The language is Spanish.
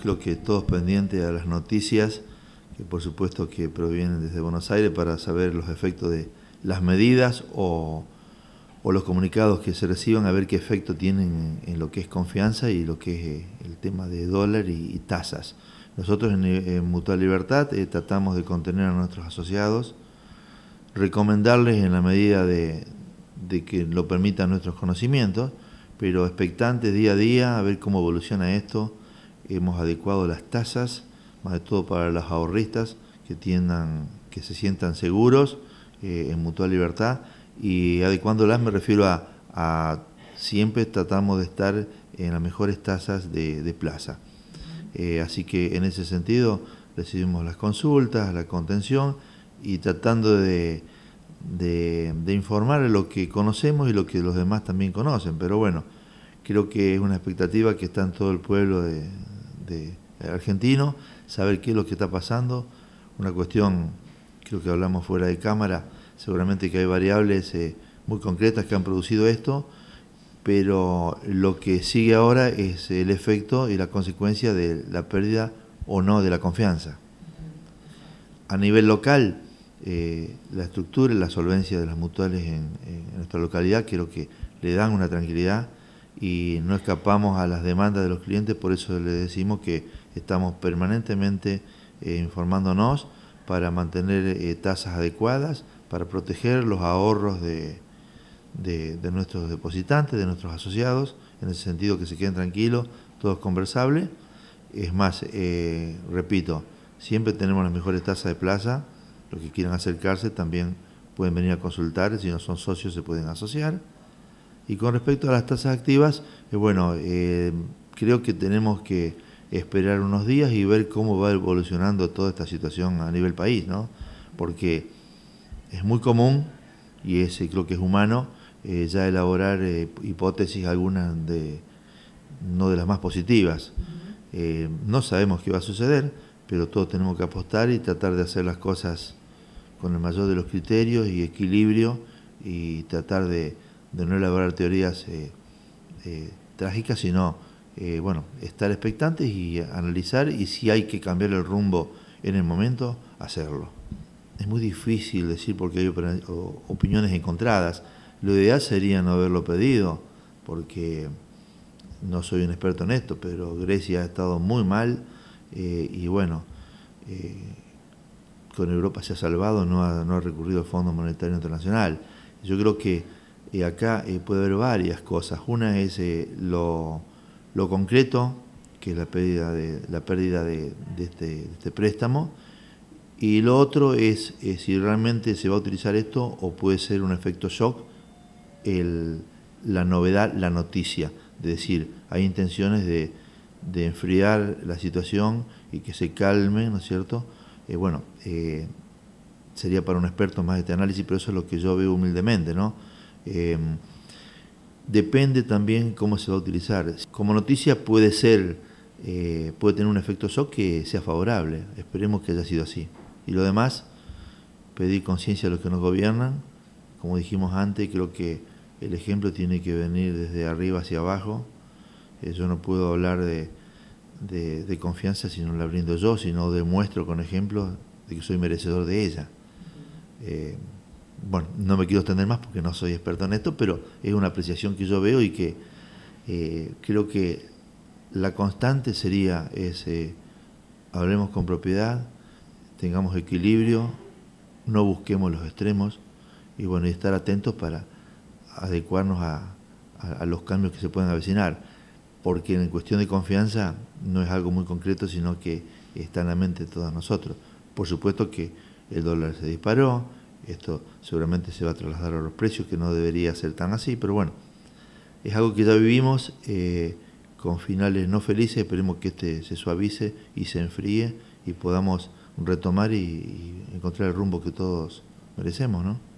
creo que todos pendientes a las noticias, que por supuesto que provienen desde Buenos Aires, para saber los efectos de las medidas o, los comunicados que se reciban, a ver qué efecto tienen en, lo que es confianza y lo que es eh, el tema de dólar y, tasas. Nosotros en, Mutual Libertad eh, tratamos de contener a nuestros asociados, recomendarles en la medida de que lo permitan nuestros conocimientos, pero expectantes día a día a ver cómo evoluciona esto, hemos adecuado las tasas, más de todo para los ahorristas que, tiendan, que se sientan seguros eh, en Mutual libertad. Y adecuándolas me refiero a, siempre tratamos de estar en las mejores tasas de, plaza. Eh, así que en ese sentido recibimos las consultas, la contención y tratando de, de, de, informar lo que conocemos y lo que los demás también conocen. Pero bueno, creo que es una expectativa que está en todo el pueblo de, de eh, argentino, saber qué es lo que está pasando. Una cuestión, creo que hablamos fuera de cámara, seguramente que hay variables eh, muy concretas que han producido esto, pero lo que sigue ahora es el efecto y la consecuencia de la pérdida o no de la confianza. A nivel local, eh, la estructura y la solvencia de las mutuales en, en nuestra localidad creo que le dan una tranquilidad y no escapamos a las demandas de los clientes, por eso les decimos que estamos permanentemente eh, informándonos para mantener eh, tasas adecuadas, para proteger los ahorros de, nuestros depositantes, de nuestros asociados, en el sentido que se queden tranquilos, todo es conversable. Es más, eh, repito, siempre tenemos las mejores tasas de plaza, los que quieran acercarse también pueden venir a consultar, si no son socios se pueden asociar. Y con respecto a las tasas activas, eh, bueno, eh, creo que tenemos que esperar unos días y ver cómo va evolucionando toda esta situación a nivel país, ¿no? Porque es muy común, y es, eh, creo que es humano, ya elaborar hipótesis, algunas de no de las más positivas. no sabemos qué va a suceder, pero todos tenemos que apostar y tratar de hacer las cosas con el mayor de los criterios y equilibrio y tratar de de no elaborar teorías eh, eh, trágicas, sino eh, bueno, estar expectantes y analizar y si hay que cambiar el rumbo en el momento, hacerlo. Es muy difícil decir porque hay opiniones encontradas. Lo ideal sería no haberlo pedido, porque no soy un experto en esto, pero Grecia ha estado muy mal y bueno, con Europa se ha salvado, no ha, recurrido al Fondo Monetario Internacional. Yo creo que y acá puede haber varias cosas. Una es eh, lo, concreto, que es la pérdida de, la pérdida de, este, este, préstamo, y lo otro es eh, si realmente se va a utilizar esto o puede ser un efecto shock, la novedad, la noticia. Es decir, hay intenciones de, enfriar la situación y que se calme, ¿no es cierto? Eh, bueno, sería para un experto más este análisis, pero eso es lo que yo veo humildemente, ¿no? Em, depende también cómo se va a utilizar. Como noticia puede ser, eh, puede tener un efecto shock que sea favorable. Esperemos que haya sido así. Y lo demás, pedir conciencia a los que nos gobiernan. Como dijimos antes, creo que el ejemplo tiene que venir desde arriba hacia abajo. Eh, yo no puedo hablar de, confianza si no la brindo yo, si no demuestro con ejemplos de que soy merecedor de ella. Eh, bueno, no me quiero extender más porque no soy experto en esto, pero es una apreciación que yo veo y que eh, creo que la constante sería ese hablemos con propiedad, tengamos equilibrio, no busquemos los extremos y bueno, y estar atentos para adecuarnos a, los cambios que se puedan avecinar, porque en cuestión de confianza no es algo muy concreto, sino que está en la mente de todos nosotros. Por supuesto que el dólar se disparó, esto seguramente se va a trasladar a los precios, que no debería ser tan así, pero bueno, es algo que ya vivimos eh, con finales no felices, esperemos que este se suavice y se enfríe y podamos retomar y, y encontrar el rumbo que todos merecemos, ¿no?